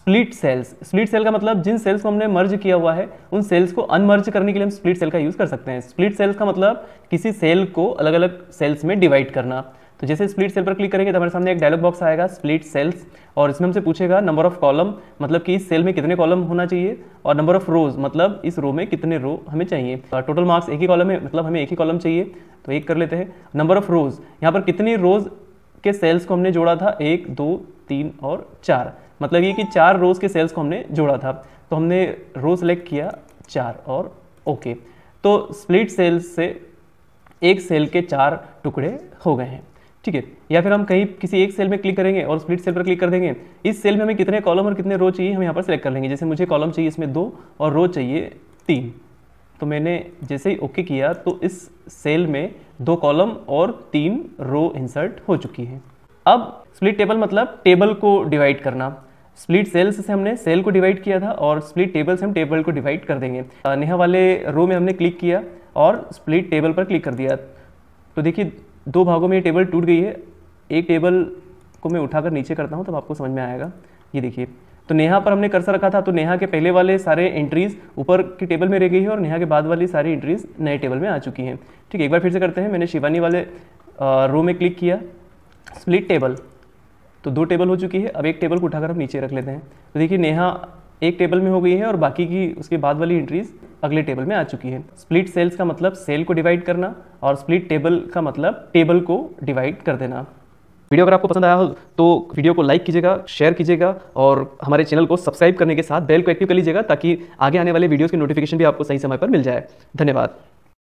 split sales split cell का मतलब जिन sales को हमने मर्ज किया हुआ है उन सेल्स को अनमर्ज करने के लिए हम स्प्लिट सेल का यूज़ कर सकते हैं स्प्लिट सेल्स का मतलब किसी सेल को अलग अलग सेल्स में डिवाइड करना तो जैसे स्प्लिट सेल पर क्लिक करेंगे तो हमारे सामने एक डायलॉग बॉक्स आएगा स्प्लिट सेल्स और इसमें हमसे पूछेगा नंबर ऑफ कॉलम मतलब कि इस सेल में कितने कॉलम होना चाहिए और नंबर ऑफ रोज मतलब इस रो में कितने रो हमें चाहिए टोटल तो मार्क्स एक ही कॉलम है मतलब हमें एक ही कॉलम चाहिए तो एक कर लेते हैं नंबर ऑफ रोज यहाँ पर कितनी रोज के सेल्स को हमने जोड़ा था एक दो तीन और चार मतलब ये कि चार रोज के सेल्स को हमने जोड़ा था तो हमने रो सेलेक्ट किया चार और ओके तो स्प्लिट सेल्स से एक सेल के चार टुकड़े हो गए हैं ठीक है या फिर हम कहीं किसी एक सेल में क्लिक करेंगे और स्प्लिट सेल पर क्लिक कर देंगे इस सेल में हमें कितने कॉलम और कितने रो चाहिए हम यहाँ पर सेलेक्ट कर लेंगे जैसे मुझे कॉलम चाहिए इसमें दो और रो चाहिए तीन तो मैंने जैसे ही ओके किया तो इस सेल में दो कॉलम और तीन रो इंसर्ट हो चुकी है अब स्प्लिट टेबल मतलब टेबल को डिवाइड करना स्प्लिट सेल्स से हमने सेल को डिवाइड किया था और स्प्लिट टेबल से हम टेबल को डिवाइड कर देंगे नेहा वाले रो में हमने क्लिक किया और स्प्लिट टेबल पर क्लिक कर दिया तो देखिए दो भागों में ये टेबल टूट गई है एक टेबल को मैं उठाकर नीचे करता हूँ तब तो आपको समझ में आएगा ये देखिए तो नेहा पर हमने कर्सा रखा था तो नेहा के पहले वाले सारे एंट्रीज़ ऊपर की टेबल में रह गई है और नेहा के बाद वाली सारी एंट्रीज़ नए टेबल में आ चुकी हैं ठीक है एक बार फिर से करते हैं मैंने शिवानी वाले रो में क्लिक किया स्प्लिट टेबल तो दो टेबल हो चुकी है अब एक टेबल को उठाकर हम नीचे रख लेते हैं तो देखिए नेहा एक टेबल में हो गई है और बाकी की उसके बाद वाली एंट्रीज अगले टेबल में आ चुकी है स्प्लिट सेल्स का मतलब सेल को डिवाइड करना और स्प्लिट टेबल का मतलब टेबल को डिवाइड कर देना वीडियो अगर आपको पसंद आया हो तो वीडियो को लाइक कीजिएगा शेयर कीजिएगा और हमारे चैनल को सब्सक्राइब करने के साथ बेल को एक्टिव कर लीजिएगा ताकि आगे आने वाले वीडियोज़ की नोटिफिकेशन भी आपको सही समय पर मिल जाए धन्यवाद